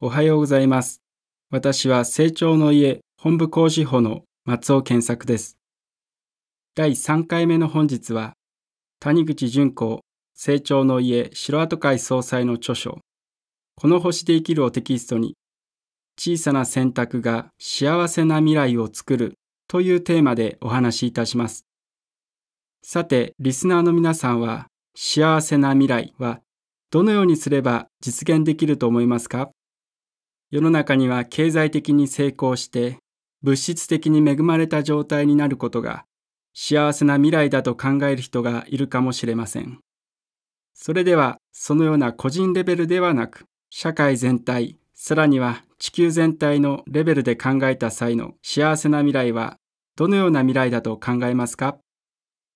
おはようございます。私は成長の家本部講師法の松尾健作です。第3回目の本日は、谷口淳子成長の家城跡会総裁の著書、この星で生きるをテキストに、小さな選択が幸せな未来を作るというテーマでお話しいたします。さて、リスナーの皆さんは、幸せな未来はどのようにすれば実現できると思いますか世の中には経済的に成功して物質的に恵まれた状態になることが幸せな未来だと考える人がいるかもしれません。それではそのような個人レベルではなく社会全体さらには地球全体のレベルで考えた際の幸せな未来はどのような未来だと考えますか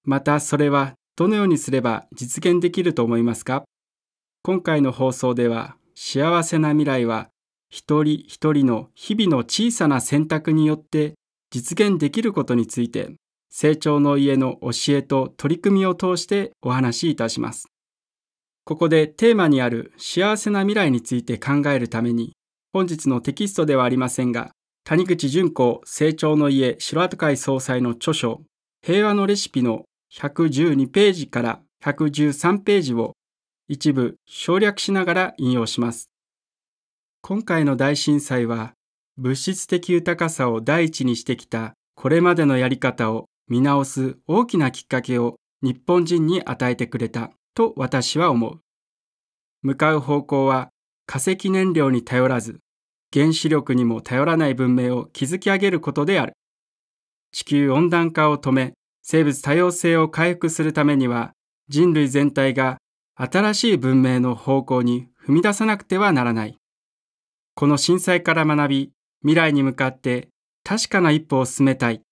またそれはどのようにすれば実現できると思いますか今回の放送では幸せな未来は一人一人の日々の小さな選択によって実現できることについて、成長の家の教えと取り組みを通してお話しいたします。ここでテーマにある幸せな未来について考えるために、本日のテキストではありませんが、谷口淳子成長の家白跡会総裁の著書、平和のレシピの112ページから113ページを一部省略しながら引用します。今回の大震災は物質的豊かさを第一にしてきたこれまでのやり方を見直す大きなきっかけを日本人に与えてくれたと私は思う。向かう方向は化石燃料に頼らず原子力にも頼らない文明を築き上げることである。地球温暖化を止め生物多様性を回復するためには人類全体が新しい文明の方向に踏み出さなくてはならない。この震災から学び、未来に向かって確かな一歩を進めたい。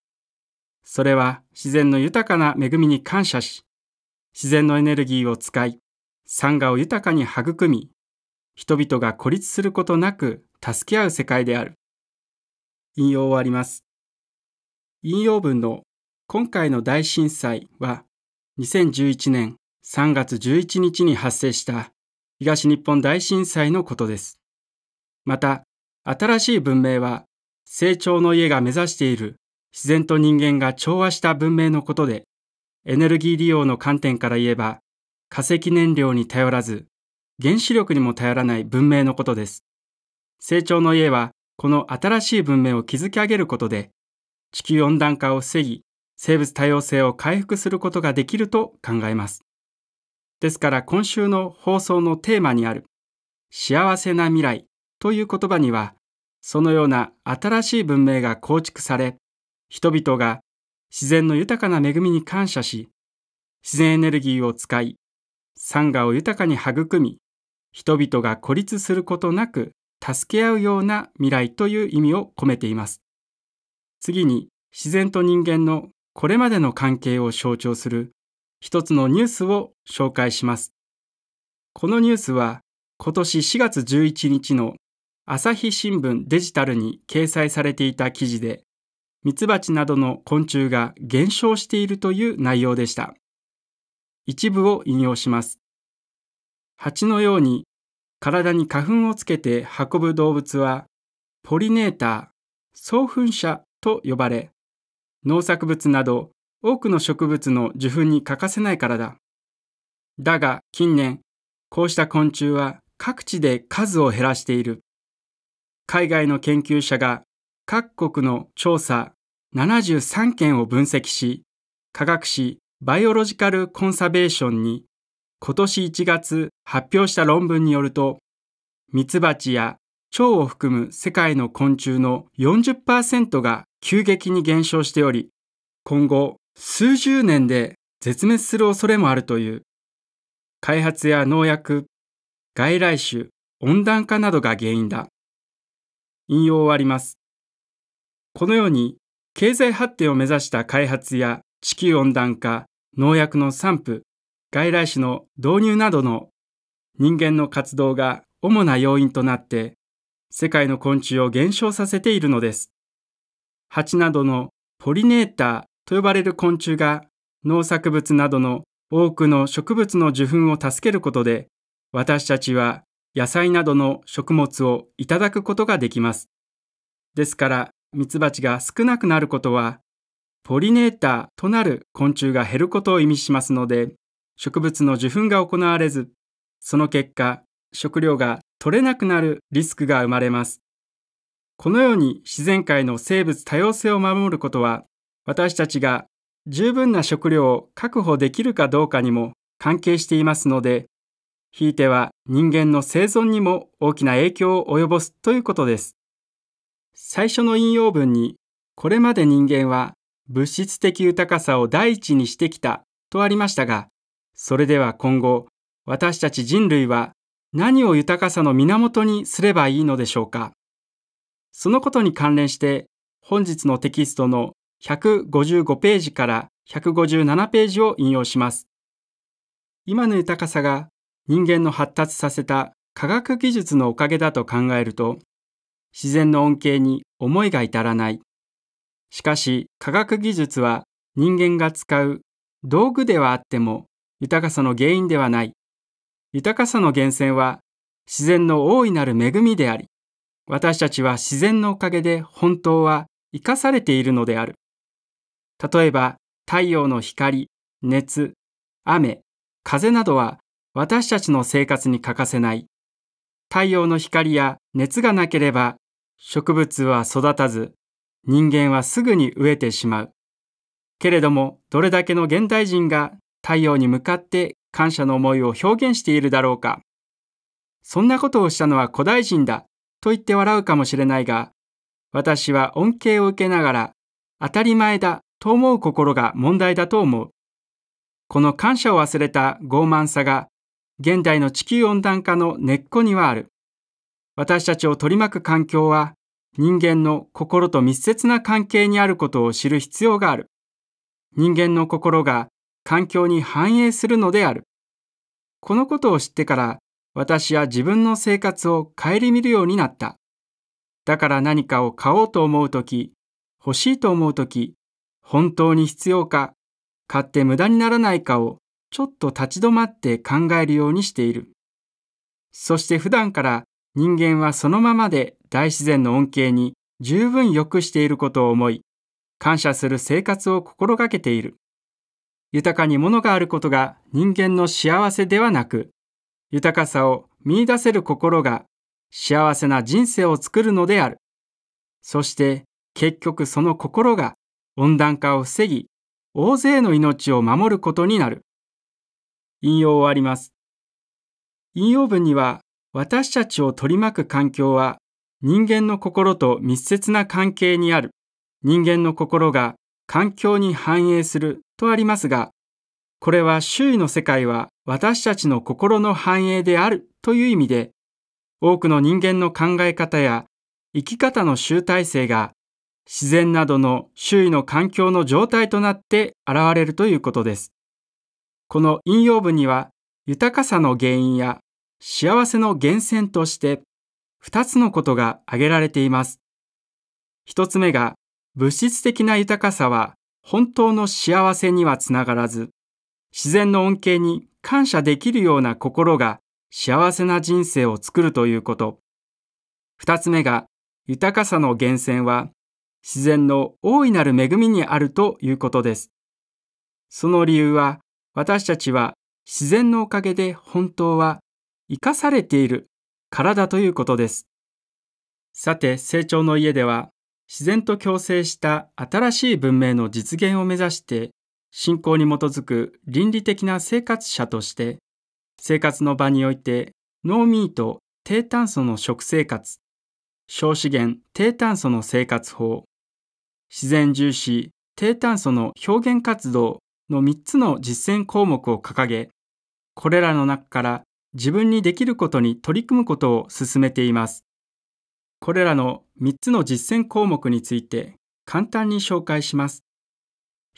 それは自然の豊かな恵みに感謝し、自然のエネルギーを使い、参河を豊かに育み、人々が孤立することなく助け合う世界である。引用をわります。引用文の今回の大震災は2011年3月11日に発生した東日本大震災のことです。また、新しい文明は、成長の家が目指している自然と人間が調和した文明のことで、エネルギー利用の観点から言えば、化石燃料に頼らず、原子力にも頼らない文明のことです。成長の家は、この新しい文明を築き上げることで、地球温暖化を防ぎ、生物多様性を回復することができると考えます。ですから今週の放送のテーマにある、幸せな未来という言葉には、そのような新しい文明が構築され、人々が自然の豊かな恵みに感謝し、自然エネルギーを使い、ン河を豊かに育み、人々が孤立することなく助け合うような未来という意味を込めています。次に自然と人間のこれまでの関係を象徴する一つのニュースを紹介します。このニュースは今年4月11日の朝日新聞デジタルに掲載されていた記事で、ミツバチなどの昆虫が減少しているという内容でした。一部を引用します。蜂のように体に花粉をつけて運ぶ動物は、ポリネーター、送粉者と呼ばれ、農作物など多くの植物の受粉に欠かせないからだ。だが近年、こうした昆虫は各地で数を減らしている。海外の研究者が各国の調査73件を分析し、科学誌バイオロジカル・コンサベーションに今年1月発表した論文によると、ミツバチや腸を含む世界の昆虫の40%が急激に減少しており、今後数十年で絶滅する恐れもあるという。開発や農薬、外来種、温暖化などが原因だ。引用あります。このように、経済発展を目指した開発や地球温暖化、農薬の散布、外来種の導入などの人間の活動が主な要因となって、世界の昆虫を減少させているのです。蜂などのポリネーターと呼ばれる昆虫が農作物などの多くの植物の受粉を助けることで、私たちは野菜などの食物をいただくことができます。ですから、ミツバチが少なくなることは、ポリネーターとなる昆虫が減ることを意味しますので、植物の受粉が行われず、その結果、食料が取れなくなるリスクが生まれます。このように自然界の生物多様性を守ることは、私たちが十分な食料を確保できるかどうかにも関係していますので、ひいては人間の生存にも大きな影響を及ぼすということです。最初の引用文に、これまで人間は物質的豊かさを第一にしてきたとありましたが、それでは今後、私たち人類は何を豊かさの源にすればいいのでしょうか。そのことに関連して、本日のテキストの155ページから157ページを引用します。今の豊かさが人間の発達させた科学技術のおかげだと考えると、自然の恩恵に思いが至らない。しかし、科学技術は人間が使う道具ではあっても豊かさの原因ではない。豊かさの源泉は自然の大いなる恵みであり、私たちは自然のおかげで本当は生かされているのである。例えば、太陽の光、熱、雨、風などは私たちの生活に欠かせない。太陽の光や熱がなければ、植物は育たず、人間はすぐに飢えてしまう。けれども、どれだけの現代人が太陽に向かって感謝の思いを表現しているだろうか。そんなことをしたのは古代人だと言って笑うかもしれないが、私は恩恵を受けながら、当たり前だと思う心が問題だと思う。この感謝を忘れた傲慢さが現代の地球温暖化の根っこにはある。私たちを取り巻く環境は人間の心と密接な関係にあることを知る必要がある。人間の心が環境に反映するのである。このことを知ってから私は自分の生活を顧みるようになった。だから何かを買おうと思うとき、欲しいと思うとき、本当に必要か、買って無駄にならないかをちょっと立ち止まって考えるようにしている。そして普段から人間はそのままで大自然の恩恵に十分良くしていることを思い、感謝する生活を心がけている。豊かに物があることが人間の幸せではなく、豊かさを見出せる心が幸せな人生を作るのである。そして結局その心が温暖化を防ぎ、大勢の命を守ることになる。引用をあります。引用文には、私たちを取り巻く環境は、人間の心と密接な関係にある。人間の心が環境に反映するとありますが、これは周囲の世界は私たちの心の反映であるという意味で、多くの人間の考え方や生き方の集大成が自然などの周囲の環境の状態となって現れるということです。この引用文には、豊かさの原因や幸せの源泉として二つのことが挙げられています。一つ目が、物質的な豊かさは本当の幸せにはつながらず、自然の恩恵に感謝できるような心が幸せな人生を作るということ。二つ目が、豊かさの源泉は自然の大いなる恵みにあるということです。その理由は、私たちは自然のおかげで本当は生かされているからだということです。さて、成長の家では自然と共生した新しい文明の実現を目指して信仰に基づく倫理的な生活者として生活の場においてノーミート低炭素の食生活小資源低炭素の生活法自然重視低炭素の表現活動の3つの実践項目を掲げ、これらの中から自分にできることに取り組むことを進めています。これらの3つの実践項目について簡単に紹介します。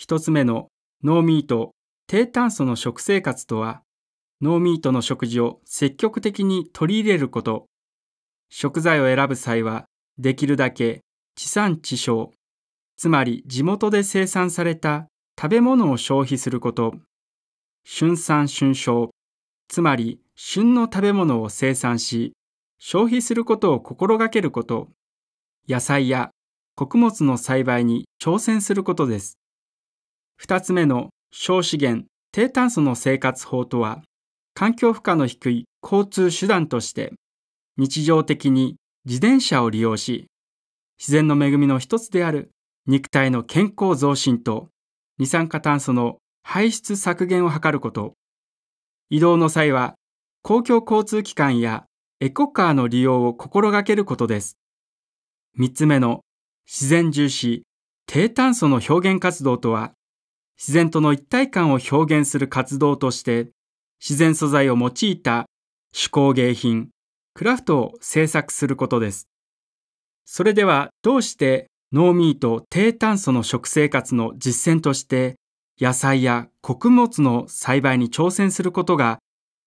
1つ目のノーミート低炭素の食生活とは、ノーミートの食事を積極的に取り入れること。食材を選ぶ際は、できるだけ地産地消、つまり地元で生産された食べ物を消費すること、春産春消、つまり旬の食べ物を生産し、消費することを心がけること、野菜や穀物の栽培に挑戦することです。二つ目の小資源低炭素の生活法とは、環境負荷の低い交通手段として、日常的に自転車を利用し、自然の恵みの一つである肉体の健康増進と二酸化炭素の排出削減を図ること、移動の際は公共交通機関やエコカーの利用を心がけることです。三つ目の自然重視、低炭素の表現活動とは、自然との一体感を表現する活動として、自然素材を用いた手工芸品、クラフトを制作することです。それではどうしてノーミート低炭素の食生活の実践として野菜や穀物の栽培に挑戦することが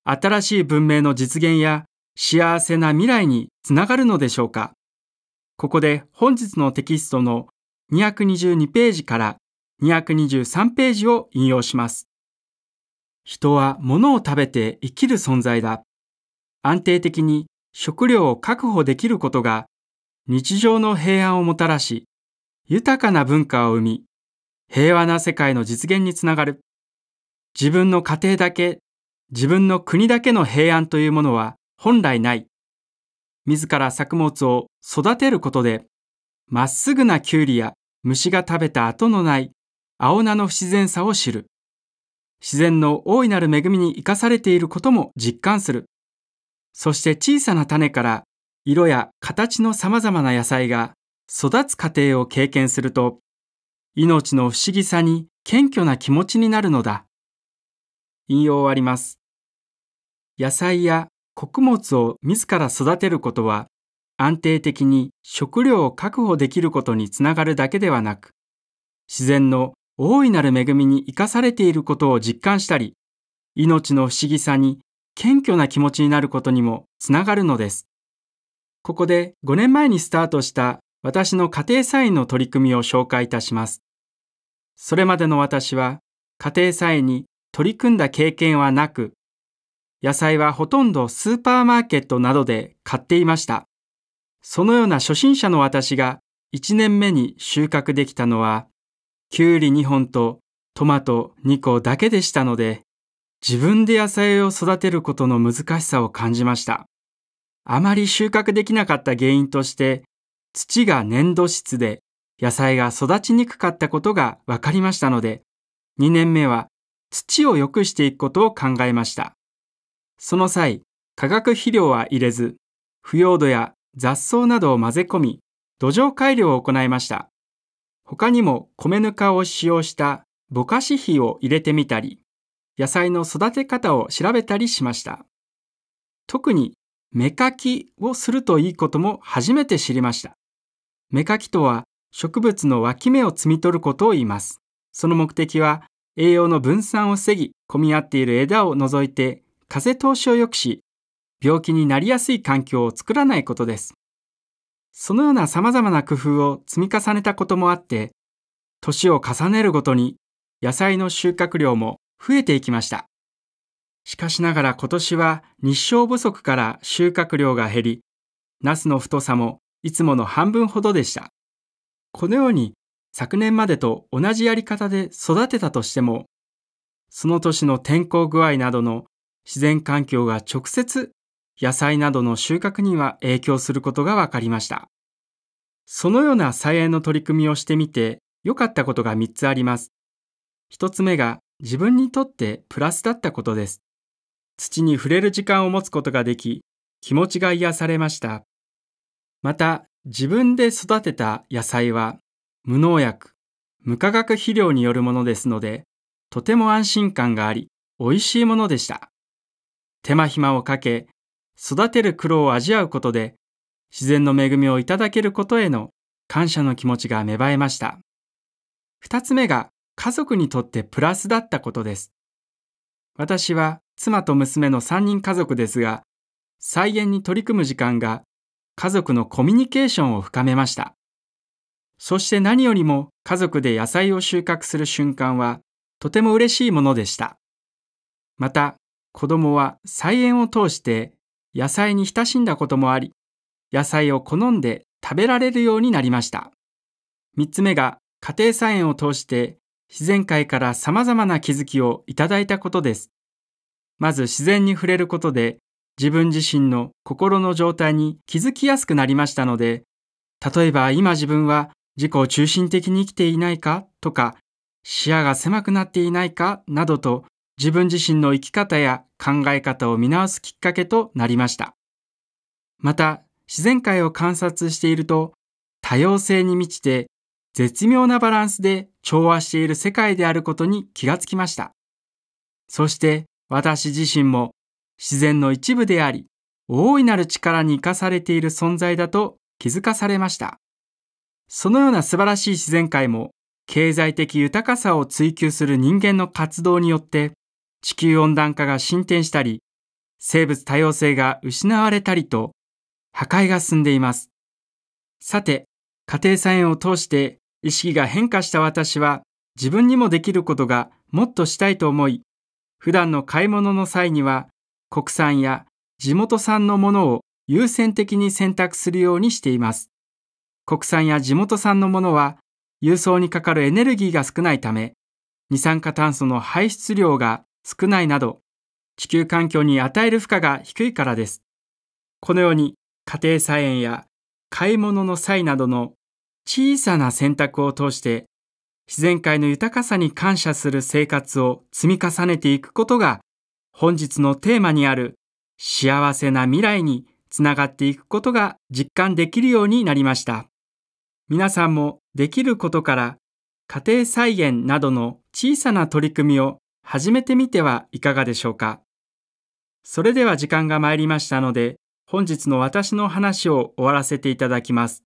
新しい文明の実現や幸せな未来につながるのでしょうかここで本日のテキストの222ページから223ページを引用します。人は物を食べて生きる存在だ。安定的に食料を確保できることが日常の平安をもたらし、豊かな文化を生み、平和な世界の実現につながる。自分の家庭だけ、自分の国だけの平安というものは本来ない。自ら作物を育てることで、まっすぐなきゅうりや虫が食べた後のない青菜の不自然さを知る。自然の大いなる恵みに生かされていることも実感する。そして小さな種から色や形の様々な野菜が育つ過程を経験すると、命の不思議さに謙虚な気持ちになるのだ。引用あります。野菜や穀物を自ら育てることは、安定的に食料を確保できることにつながるだけではなく、自然の大いなる恵みに生かされていることを実感したり、命の不思議さに謙虚な気持ちになることにもつながるのです。ここで5年前にスタートした私の家庭菜園の取り組みを紹介いたします。それまでの私は家庭菜園に取り組んだ経験はなく、野菜はほとんどスーパーマーケットなどで買っていました。そのような初心者の私が1年目に収穫できたのは、きゅうり2本とトマト2個だけでしたので、自分で野菜を育てることの難しさを感じました。あまり収穫できなかった原因として、土が粘土質で野菜が育ちにくかったことが分かりましたので、2年目は土を良くしていくことを考えました。その際、化学肥料は入れず、腐葉土や雑草などを混ぜ込み、土壌改良を行いました。他にも米ぬかを使用したぼかし肥を入れてみたり、野菜の育て方を調べたりしました。特に芽かきをするといいことも初めて知りました。芽かきとは植物の脇芽を摘み取ることを言います。その目的は栄養の分散を防ぎ、混み合っている枝を除いて風通しを良くし、病気になりやすい環境を作らないことです。そのような様々な工夫を積み重ねたこともあって、年を重ねるごとに野菜の収穫量も増えていきました。しかしながら今年は日照不足から収穫量が減り、ナスの太さもいつもの半分ほどでした。このように昨年までと同じやり方で育てたとしても、その年の天候具合などの自然環境が直接野菜などの収穫には影響することが分かりました。そのような菜園の取り組みをしてみて良かったことが3つあります。1つ目が自分にとってプラスだったことです。土に触れる時間を持つことができ、気持ちが癒されました。また自分で育てた野菜は無農薬、無化学肥料によるものですので、とても安心感があり、美味しいものでした。手間暇をかけ、育てる苦労を味わうことで、自然の恵みをいただけることへの感謝の気持ちが芽生えました。二つ目が家族にとってプラスだったことです。私は妻と娘の三人家族ですが、菜園に取り組む時間が家族のコミュニケーションを深めました。そして何よりも家族で野菜を収穫する瞬間はとても嬉しいものでした。また、子供は菜園を通して野菜に親しんだこともあり、野菜を好んで食べられるようになりました。3つ目が家庭菜園を通して自然界から様々な気づきをいただいたことです。まず自然に触れることで自分自身の心の状態に気づきやすくなりましたので、例えば今自分は自己を中心的に生きていないかとか、視野が狭くなっていないかなどと自分自身の生き方や考え方を見直すきっかけとなりました。また、自然界を観察していると、多様性に満ちて絶妙なバランスで調和している世界であることに気がつきました。そして私自身も自然の一部であり、大いなる力に生かされている存在だと気づかされました。そのような素晴らしい自然界も、経済的豊かさを追求する人間の活動によって、地球温暖化が進展したり、生物多様性が失われたりと、破壊が進んでいます。さて、家庭菜園を通して意識が変化した私は、自分にもできることがもっとしたいと思い、普段の買い物の際には国産や地元産のものを優先的に選択するようにしています。国産や地元産のものは輸送にかかるエネルギーが少ないため、二酸化炭素の排出量が少ないなど、地球環境に与える負荷が低いからです。このように家庭菜園や買い物の際などの小さな選択を通して自然界の豊かさに感謝する生活を積み重ねていくことが本日のテーマにある幸せな未来につながっていくことが実感できるようになりました。皆さんもできることから家庭菜園などの小さな取り組みを始めてみてはいかがでしょうか。それでは時間が参りましたので、本日の私の話を終わらせていただきます。